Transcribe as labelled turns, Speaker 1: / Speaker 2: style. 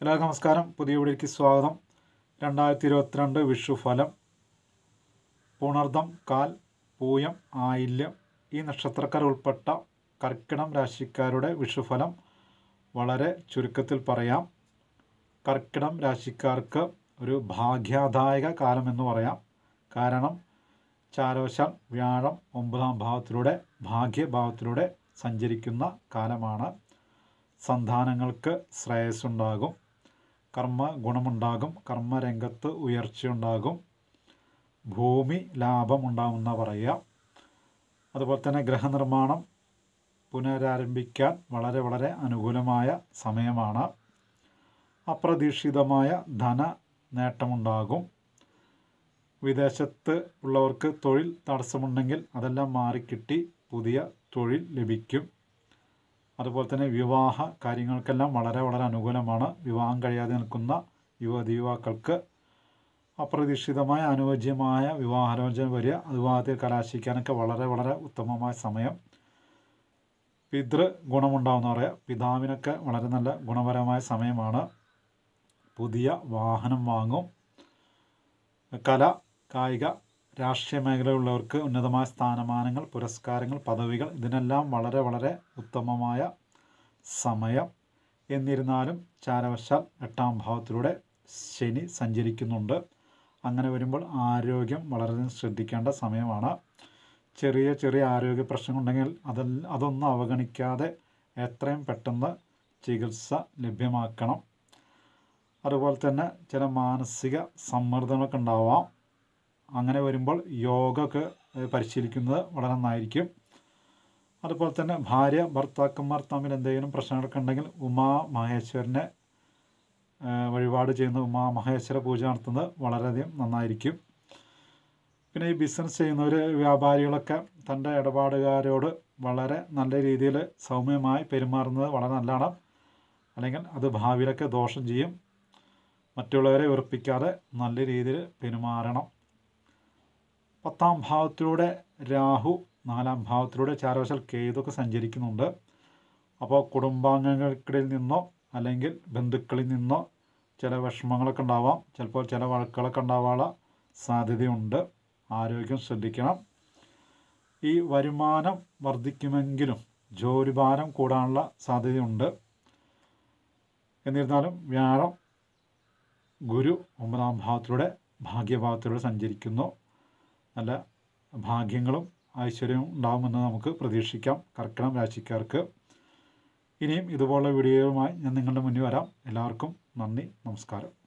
Speaker 1: എല്ലാവർക്കും നമസ്കാരം പുതിയ വീഡിയോയ്ക്ക് സ്വാഗതം രണ്ടായിരത്തി ഇരുപത്തിരണ്ട് വിഷുഫലം പുണർദം കാൽ പൂയം ആയില്യം ഈ നക്ഷത്രക്കാർ ഉൾപ്പെട്ട കർക്കിടം രാശിക്കാരുടെ വിഷുഫലം വളരെ ചുരുക്കത്തിൽ പറയാം കർക്കിടം രാശിക്കാർക്ക് ഒരു ഭാഗ്യദായക കാലമെന്ന് പറയാം കാരണം ചാരോശാൽ വ്യാഴം ഒമ്പതാം ഭാവത്തിലൂടെ ഭാഗ്യഭാവത്തിലൂടെ സഞ്ചരിക്കുന്ന കാലമാണ് സന്താനങ്ങൾക്ക് ശ്രേയസ്സുണ്ടാകും കർമ്മ ഗുണമുണ്ടാകും കർമ്മരംഗത്ത് ഉയർച്ചയുണ്ടാകും ഭൂമി ലാഭമുണ്ടാകുമെന്ന പറയുക അതുപോലെ തന്നെ ഗ്രഹനിർമ്മാണം പുനരാരംഭിക്കാൻ വളരെ വളരെ അനുകൂലമായ സമയമാണ് അപ്രതീക്ഷിതമായ ധന നേട്ടമുണ്ടാകും വിദേശത്ത് ഉള്ളവർക്ക് തൊഴിൽ തടസ്സമുണ്ടെങ്കിൽ അതെല്ലാം മാറിക്കിട്ടി പുതിയ തൊഴിൽ ലഭിക്കും അതുപോലെ തന്നെ വിവാഹ കാര്യങ്ങൾക്കെല്ലാം വളരെ വളരെ അനുകൂലമാണ് വിവാഹം കഴിയാതെ നിൽക്കുന്ന യുവതി യുവാക്കൾക്ക് അപ്രതീക്ഷിതമായ അനുയോജ്യമായ വിവാഹാലോചന വരിക വിവാഹത്തിൽ കലാശിക്കാനൊക്കെ വളരെ വളരെ ഉത്തമമായ സമയം പിതൃ ഗുണമുണ്ടാവുന്ന പറയുക പിതാവിനൊക്കെ വളരെ നല്ല ഗുണപരമായ സമയമാണ് പുതിയ വാഹനം വാങ്ങും കല കായിക രാഷ്ട്രീയ മേഖലയിലുള്ളവർക്ക് ഉന്നതമായ സ്ഥാനമാനങ്ങൾ പുരസ്കാരങ്ങൾ പദവികൾ ഇതിനെല്ലാം വളരെ വളരെ ഉത്തമമായ സമയം എന്നിരുന്നാലും ചാരവശാൽ എട്ടാം ഭാവത്തിലൂടെ ശനി സഞ്ചരിക്കുന്നുണ്ട് അങ്ങനെ വരുമ്പോൾ ആരോഗ്യം വളരെ ശ്രദ്ധിക്കേണ്ട സമയമാണ് ചെറിയ ചെറിയ ആരോഗ്യ പ്രശ്നങ്ങളുണ്ടെങ്കിൽ അത് അതൊന്നും അവഗണിക്കാതെ എത്രയും പെട്ടെന്ന് ചികിത്സ ലഭ്യമാക്കണം അതുപോലെ തന്നെ ചില മാനസിക സമ്മർദ്ദങ്ങളൊക്കെ ഉണ്ടാവാം അങ്ങനെ വരുമ്പോൾ യോഗ ഒക്കെ പരിശീലിക്കുന്നത് വളരെ നന്നായിരിക്കും അതുപോലെ തന്നെ ഭാര്യ ഭർത്താക്കന്മാർ തമ്മിൽ എന്തെങ്കിലും പ്രശ്നങ്ങളൊക്കെ ഉണ്ടെങ്കിൽ ഉമാ മഹേശ്വരനെ വഴിപാട് ചെയ്യുന്ന ഉമാ മഹേശ്വര പൂജ നടത്തുന്നത് വളരെയധികം നന്നായിരിക്കും പിന്നെ ഈ ബിസിനസ് ചെയ്യുന്നവർ വ്യാപാരികളൊക്കെ തൻ്റെ ഇടപാടുകാരോട് വളരെ നല്ല രീതിയിൽ സൗമ്യമായി പെരുമാറുന്നത് വളരെ നല്ലതാണ് അല്ലെങ്കിൽ അത് ഭാവിയിലൊക്കെ ദോഷം ചെയ്യും മറ്റുള്ളവരെ ഉറപ്പിക്കാതെ നല്ല രീതിയിൽ പെരുമാറണം പത്താം ഭാവത്തിലൂടെ രാഹു നാലാം ഭാവത്തിലൂടെ ചാരവശൽ കേതൊക്കെ സഞ്ചരിക്കുന്നുണ്ട് അപ്പോൾ കുടുംബാംഗങ്ങൾക്കിടയിൽ നിന്നോ അല്ലെങ്കിൽ ബന്ധുക്കളിൽ നിന്നോ ചില വിഷമങ്ങളൊക്കെ ഉണ്ടാവാം ചിലപ്പോൾ ചില വഴക്കുകളൊക്കെ ഉണ്ടാവാനുള്ള സാധ്യതയുണ്ട് ആരോഗ്യം ശ്രദ്ധിക്കണം ഈ വരുമാനം വർദ്ധിക്കുമെങ്കിലും ജോലിഭാരം കൂടാനുള്ള സാധ്യതയുണ്ട് എന്നിരുന്നാലും വ്യാഴം ഗുരു ഒമ്പതാം ഭാവത്തിലൂടെ ഭാഗ്യഭാവത്തിലൂടെ സഞ്ചരിക്കുന്നു നല്ല ഭാഗ്യങ്ങളും ഐശ്വര്യവും ഉണ്ടാകുമെന്ന് നമുക്ക് പ്രതീക്ഷിക്കാം കർക്കിടം രാശിക്കാർക്ക് ഇനിയും ഇതുപോലെ വീഡിയോയുമായി ഞാൻ നിങ്ങളുടെ മുന്നിൽ വരാം എല്ലാവർക്കും നന്ദി നമസ്കാരം